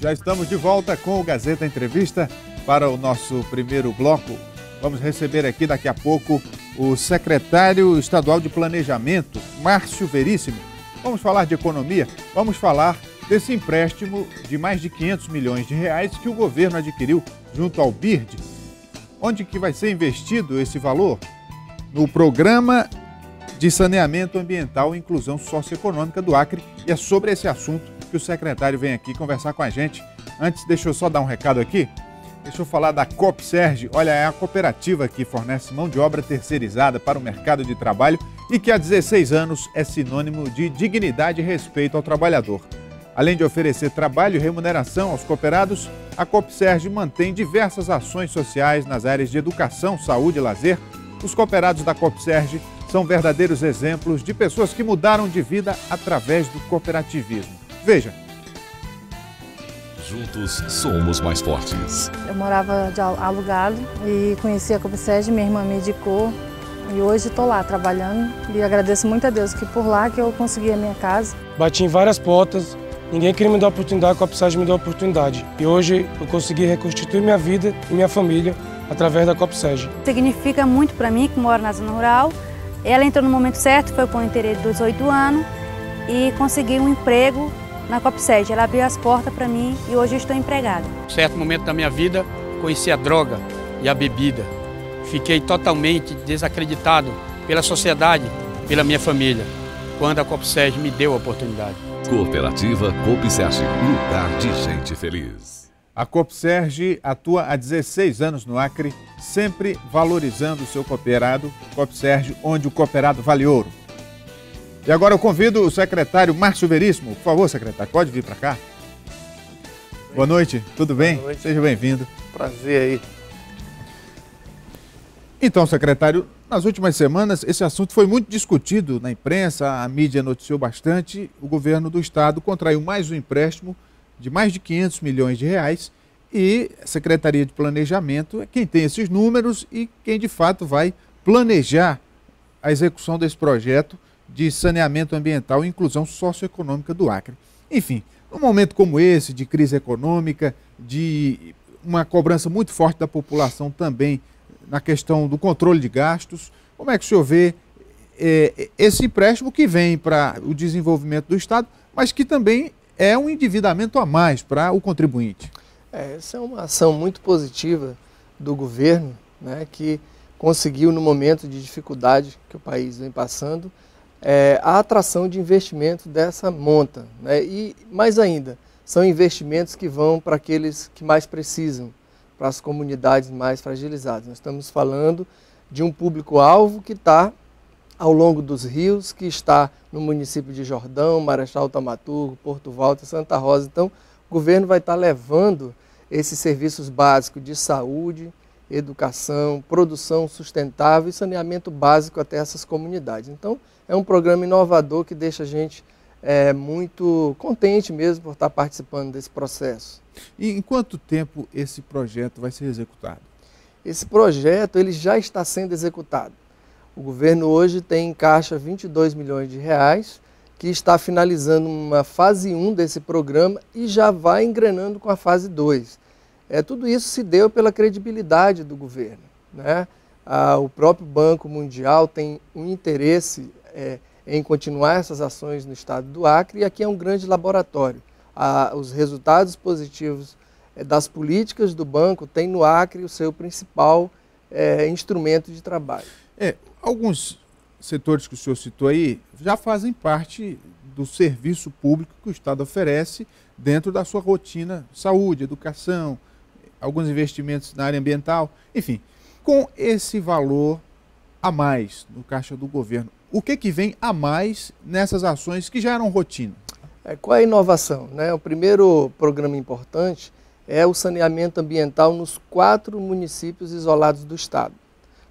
Já estamos de volta com o Gazeta Entrevista para o nosso primeiro bloco. Vamos receber aqui daqui a pouco o secretário estadual de Planejamento, Márcio Veríssimo. Vamos falar de economia, vamos falar desse empréstimo de mais de 500 milhões de reais que o governo adquiriu junto ao BIRD. Onde que vai ser investido esse valor? No programa de saneamento ambiental e inclusão socioeconômica do Acre. E é sobre esse assunto que o secretário vem aqui conversar com a gente. Antes, deixa eu só dar um recado aqui. Deixa eu falar da COPSERG. Olha, é a cooperativa que fornece mão de obra terceirizada para o mercado de trabalho e que há 16 anos é sinônimo de dignidade e respeito ao trabalhador. Além de oferecer trabalho e remuneração aos cooperados, a COPSERG mantém diversas ações sociais nas áreas de educação, saúde e lazer. Os cooperados da COPSERG são verdadeiros exemplos de pessoas que mudaram de vida através do cooperativismo. Veja. Juntos somos mais fortes. Eu morava alugado e conheci a Copseg, minha irmã me indicou. E hoje estou lá trabalhando e agradeço muito a Deus que por lá que eu consegui a minha casa. Bati em várias portas, ninguém queria me dar oportunidade, a Copseg me deu oportunidade. E hoje eu consegui reconstituir minha vida e minha família através da Copseg. Significa muito para mim que moro na zona rural. Ela entrou no momento certo, foi com o interesse de 18 anos e consegui um emprego na cop Ela abriu as portas para mim e hoje eu estou empregada. Em certo momento da minha vida, conheci a droga e a bebida. Fiquei totalmente desacreditado pela sociedade, pela minha família, quando a cop me deu a oportunidade. Cooperativa COPSERG, lugar de gente feliz. A COPSERG atua há 16 anos no Acre, sempre valorizando o seu cooperado, COPSERG, onde o cooperado vale ouro. E agora eu convido o secretário Márcio Veríssimo. Por favor, secretário, pode vir para cá. Bem, Boa noite, tudo bem? Boa noite. Seja bem-vindo. Prazer aí. Então, secretário, nas últimas semanas esse assunto foi muito discutido na imprensa, a mídia noticiou bastante. O governo do estado contraiu mais um empréstimo de mais de 500 milhões de reais e a Secretaria de Planejamento é quem tem esses números e quem de fato vai planejar a execução desse projeto de saneamento ambiental e inclusão socioeconômica do Acre. Enfim, num momento como esse, de crise econômica, de uma cobrança muito forte da população também na questão do controle de gastos, como é que o senhor vê é, esse empréstimo que vem para o desenvolvimento do Estado, mas que também é um endividamento a mais para o contribuinte? É, essa é uma ação muito positiva do governo, né, que conseguiu, no momento de dificuldade que o país vem passando, é, a atração de investimento dessa monta. Né? E mais ainda, são investimentos que vão para aqueles que mais precisam, para as comunidades mais fragilizadas. Nós estamos falando de um público-alvo que está ao longo dos rios, que está no município de Jordão, Marechal Tamaturgo, Porto Valdo, Santa Rosa. Então, o governo vai estar levando esses serviços básicos de saúde, educação, produção sustentável e saneamento básico até essas comunidades. Então, é um programa inovador que deixa a gente é, muito contente mesmo por estar participando desse processo. E em quanto tempo esse projeto vai ser executado? Esse projeto ele já está sendo executado. O governo hoje tem em caixa 22 milhões de reais, que está finalizando uma fase 1 desse programa e já vai engrenando com a fase 2. É, tudo isso se deu pela credibilidade do governo. Né? Ah, o próprio Banco Mundial tem um interesse é, em continuar essas ações no estado do Acre e aqui é um grande laboratório. os resultados positivos é, das políticas do banco têm no Acre o seu principal é, instrumento de trabalho. É, alguns setores que o senhor citou aí já fazem parte do serviço público que o Estado oferece dentro da sua rotina saúde, educação, alguns investimentos na área ambiental, enfim. Com esse valor a mais no caixa do governo, o que, que vem a mais nessas ações que já eram rotina? É, qual é a inovação? Né? O primeiro programa importante é o saneamento ambiental nos quatro municípios isolados do Estado.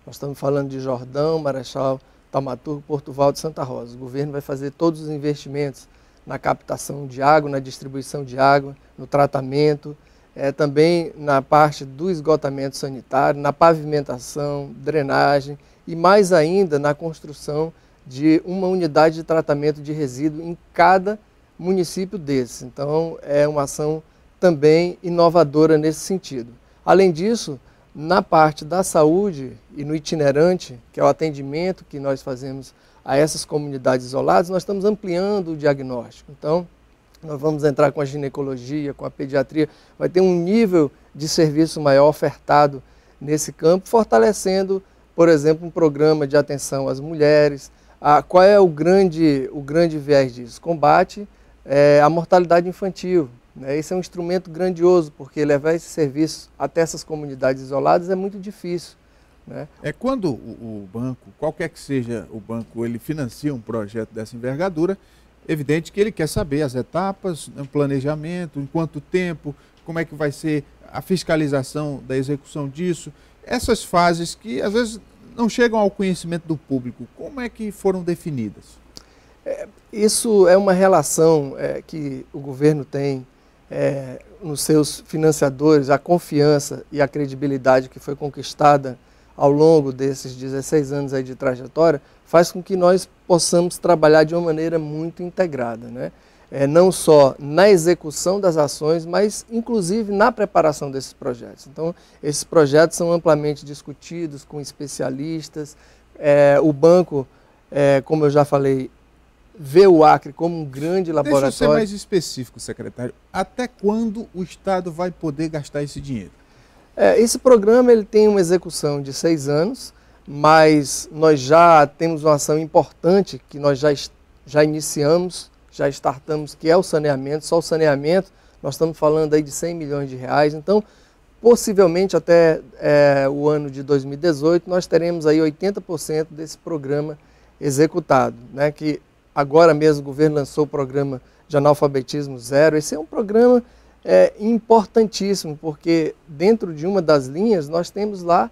Nós estamos falando de Jordão, Marechal, Taumaturgo, Porto Valdo e Santa Rosa. O governo vai fazer todos os investimentos na captação de água, na distribuição de água, no tratamento, é, também na parte do esgotamento sanitário, na pavimentação, drenagem e mais ainda na construção de uma unidade de tratamento de resíduo em cada município desse. Então, é uma ação também inovadora nesse sentido. Além disso, na parte da saúde e no itinerante, que é o atendimento que nós fazemos a essas comunidades isoladas, nós estamos ampliando o diagnóstico. Então, nós vamos entrar com a ginecologia, com a pediatria, vai ter um nível de serviço maior ofertado nesse campo, fortalecendo, por exemplo, um programa de atenção às mulheres, ah, qual é o grande, o grande viés disso? Combate é, a mortalidade infantil. Né? Esse é um instrumento grandioso, porque levar esse serviço até essas comunidades isoladas é muito difícil. Né? É quando o, o banco, qualquer que seja o banco, ele financia um projeto dessa envergadura, evidente que ele quer saber as etapas, né, o planejamento, em quanto tempo, como é que vai ser a fiscalização da execução disso. Essas fases que às vezes não chegam ao conhecimento do público, como é que foram definidas? É, isso é uma relação é, que o governo tem é, nos seus financiadores, a confiança e a credibilidade que foi conquistada ao longo desses 16 anos aí de trajetória, faz com que nós possamos trabalhar de uma maneira muito integrada. Né? é, não só na execução das ações, mas inclusive na preparação desses projetos. Então, esses projetos são amplamente discutidos com especialistas. É, o banco, é, como eu já falei, vê o Acre como um grande laboratório. Deixa eu ser mais específico, secretário. Até quando o Estado vai poder gastar esse dinheiro? É, esse programa ele tem uma execução de seis anos, mas nós já temos uma ação importante que nós já, já iniciamos já startamos, que é o saneamento, só o saneamento, nós estamos falando aí de 100 milhões de reais. Então, possivelmente até é, o ano de 2018, nós teremos aí 80% desse programa executado, né? que agora mesmo o governo lançou o programa de analfabetismo zero. Esse é um programa é, importantíssimo, porque dentro de uma das linhas nós temos lá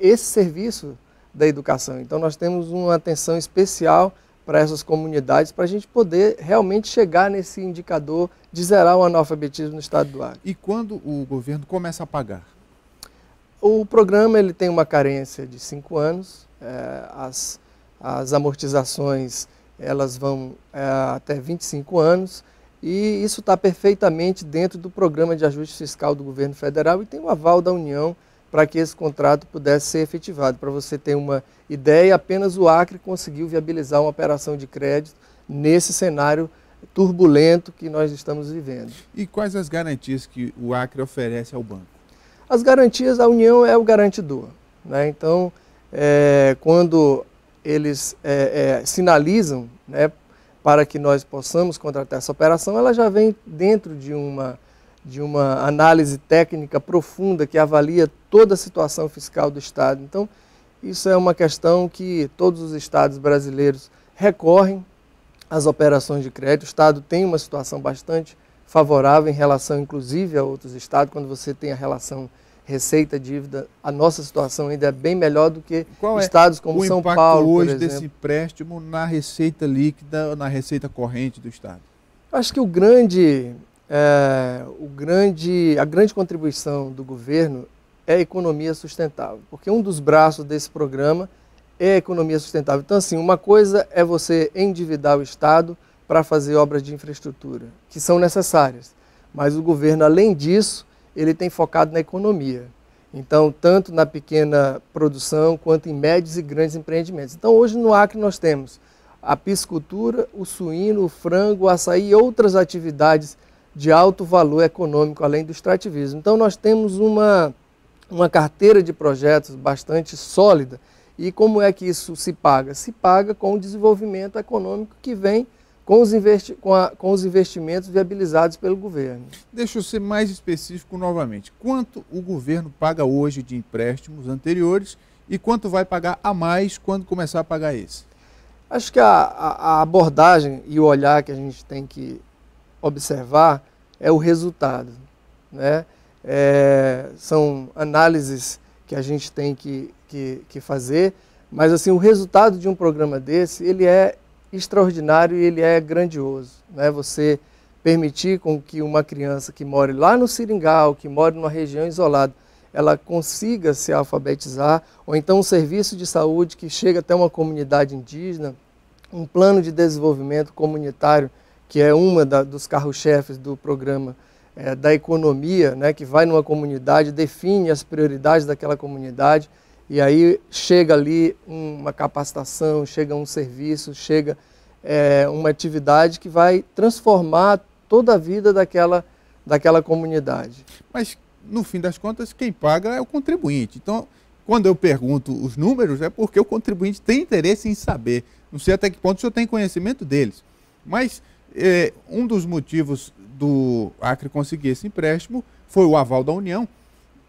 esse serviço da educação. Então nós temos uma atenção especial para essas comunidades para a gente poder realmente chegar nesse indicador de zerar o analfabetismo no estado do Acre. E quando o governo começa a pagar? O programa ele tem uma carência de cinco anos, é, as, as amortizações elas vão é, até 25 anos e isso está perfeitamente dentro do programa de ajuste fiscal do governo federal e tem o aval da União para que esse contrato pudesse ser efetivado. Para você ter uma ideia, apenas o Acre conseguiu viabilizar uma operação de crédito nesse cenário turbulento que nós estamos vivendo. E quais as garantias que o Acre oferece ao banco? As garantias, a União é o garantidor. Né? Então, é, quando eles é, é, sinalizam né, para que nós possamos contratar essa operação, ela já vem dentro de uma de uma análise técnica profunda que avalia toda a situação fiscal do Estado. Então, isso é uma questão que todos os Estados brasileiros recorrem às operações de crédito. O Estado tem uma situação bastante favorável em relação, inclusive, a outros Estados, quando você tem a relação receita, dívida, a nossa situação ainda é bem melhor do que Qual é estados é como São Paulo, por exemplo. desse empréstimo na receita líquida, na receita corrente do estado? Acho que o grande é, o grande, a grande contribuição do governo é a economia sustentável, porque um dos braços desse programa é a economia sustentável. Então, assim, uma coisa é você endividar o Estado para fazer obras de infraestrutura, que são necessárias, mas o governo, além disso, ele tem focado na economia. Então, tanto na pequena produção quanto em médios e grandes empreendimentos. Então, hoje no Acre nós temos a piscicultura, o suíno, o frango, o açaí e outras atividades de alto valor econômico, além do extrativismo. Então, nós temos uma, uma carteira de projetos bastante sólida. E como é que isso se paga? Se paga com o desenvolvimento econômico que vem com os, com, a, com os, investimentos viabilizados pelo governo. Deixa eu ser mais específico novamente. Quanto o governo paga hoje de empréstimos anteriores e quanto vai pagar a mais quando começar a pagar esse? Acho que a, a, a abordagem e o olhar que a gente tem que observar é o resultado. Né? É, são análises que a gente tem que, que, que, fazer, mas assim o resultado de um programa desse ele é extraordinário e ele é grandioso. Né? Você permitir com que uma criança que mora lá no Seringal, que mora numa região isolada, ela consiga se alfabetizar, ou então um serviço de saúde que chega até uma comunidade indígena, um plano de desenvolvimento comunitário que é uma da, dos carros-chefes do programa é, da economia, né, que vai numa comunidade, define as prioridades daquela comunidade, e aí chega ali uma capacitação, chega um serviço, chega é, uma atividade que vai transformar toda a vida daquela, daquela comunidade. Mas, no fim das contas, quem paga é o contribuinte. Então, quando eu pergunto os números, é porque o contribuinte tem interesse em saber. Não sei até que ponto o senhor tem conhecimento deles. Mas é, um dos motivos do Acre conseguir esse empréstimo foi o aval da União,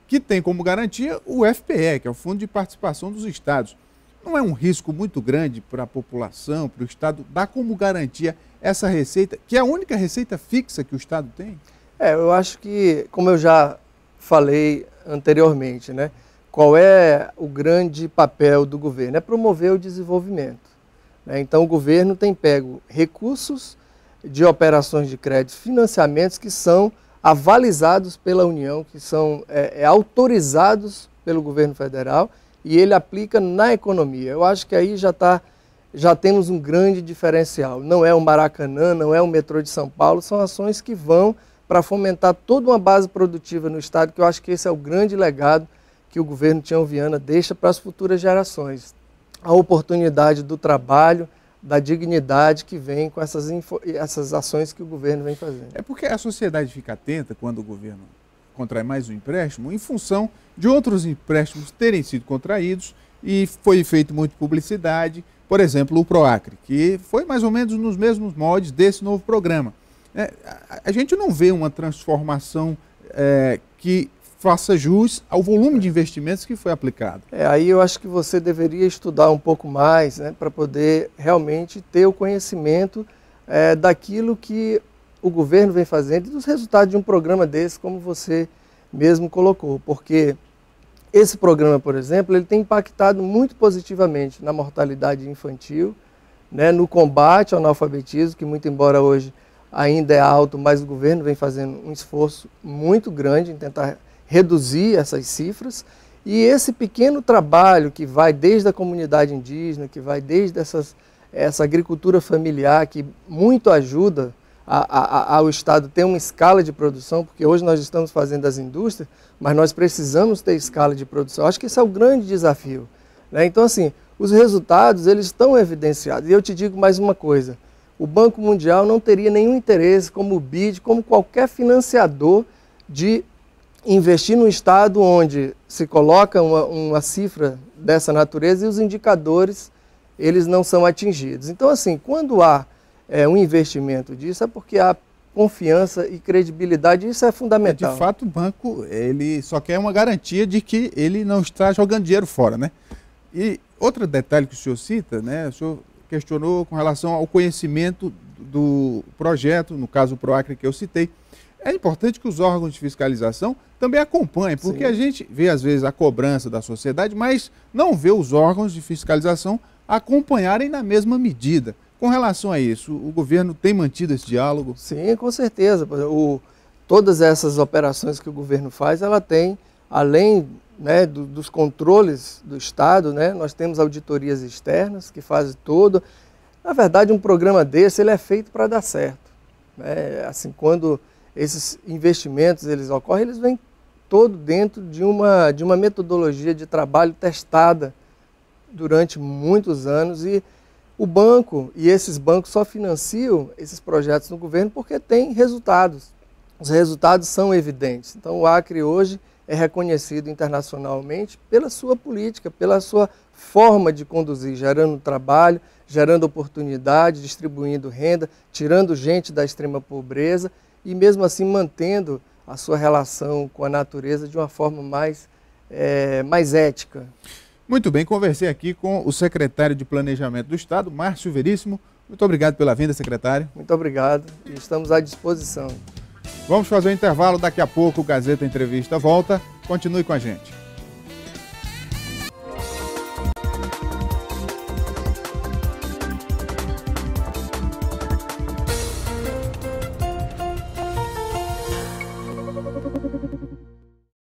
que tem como garantia o FPE, que é o Fundo de Participação dos Estados. Não é um risco muito grande para a população, para o Estado, dar como garantia essa receita, que é a única receita fixa que o Estado tem? É, eu acho que, como eu já falei anteriormente, né? Qual é o grande papel do governo? É promover o desenvolvimento. Né? Então, o governo tem pego recursos de operações de crédito, financiamentos que são avalizados pela União, que são é, é, autorizados pelo governo federal e ele aplica na economia. Eu acho que aí já, está, já temos um grande diferencial. Não é o Maracanã, não é o metrô de São Paulo, são ações que vão para fomentar toda uma base produtiva no Estado, que eu acho que esse é o grande legado que o governo Tião Viana deixa para as futuras gerações. A oportunidade do trabalho, da dignidade que vem com essas, essas ações que o governo vem fazendo. É porque a sociedade fica atenta quando o governo contrai mais um empréstimo em função de outros empréstimos terem sido contraídos e foi feita muita publicidade, por exemplo, o Proacre, que foi mais ou menos nos mesmos moldes desse novo programa. É, a, a, gente não vê uma transformação é, que faça jus ao volume de investimentos que foi aplicado. É, aí eu acho que você deveria estudar um pouco mais né, para poder realmente ter o conhecimento é, daquilo que o governo vem fazendo e dos resultados de um programa desse, como você mesmo colocou. Porque esse programa, por exemplo, ele tem impactado muito positivamente na mortalidade infantil, né, no combate ao analfabetismo, que muito embora hoje ainda é alto, mas o governo vem fazendo um esforço muito grande em tentar reduzir essas cifras. E esse pequeno trabalho que vai desde a comunidade indígena, que vai desde essas, essa agricultura familiar, que muito ajuda a, a, ao Estado ter uma escala de produção, porque hoje nós estamos fazendo as indústrias, mas nós precisamos ter escala de produção. Acho que esse é o grande desafio. Né? Então, assim, os resultados eles estão evidenciados. E eu te digo mais uma coisa, o Banco Mundial não teria nenhum interesse, como o BID, como qualquer financiador, de investir num Estado onde se coloca uma, uma cifra dessa natureza e os indicadores eles não são atingidos. Então, assim, quando há é, um investimento disso, é porque há confiança e credibilidade, isso é fundamental. De fato, o banco ele só quer uma garantia de que ele não está jogando dinheiro fora, né? E outro detalhe que o senhor cita, né? O senhor questionou com relação ao conhecimento do projeto, no caso o Proacre que eu citei é importante que os órgãos de fiscalização também acompanhem, porque Sim. a gente vê às vezes a cobrança da sociedade, mas não vê os órgãos de fiscalização acompanharem na mesma medida. Com relação a isso, o governo tem mantido esse diálogo? Sim, com certeza. O, todas essas operações que o governo faz, ela tem, além né, do, dos controles do Estado, né, nós temos auditorias externas que fazem todo. Na verdade, um programa desse ele é feito para dar certo. Né? Assim, quando esses investimentos eles ocorrem, eles vêm todo dentro de uma, de uma metodologia de trabalho testada durante muitos anos e o banco e esses bancos só financiam esses projetos no governo porque tem resultados. Os resultados são evidentes. Então o Acre hoje é reconhecido internacionalmente pela sua política, pela sua forma de conduzir, gerando trabalho, gerando oportunidade, distribuindo renda, tirando gente da extrema pobreza e mesmo assim mantendo a sua relação com a natureza de uma forma mais, é, mais ética. Muito bem, conversei aqui com o secretário de Planejamento do Estado, Márcio Veríssimo. Muito obrigado pela vinda, secretário. Muito obrigado e estamos à disposição. Vamos fazer um intervalo, daqui a pouco o Gazeta Entrevista volta. Continue com a gente.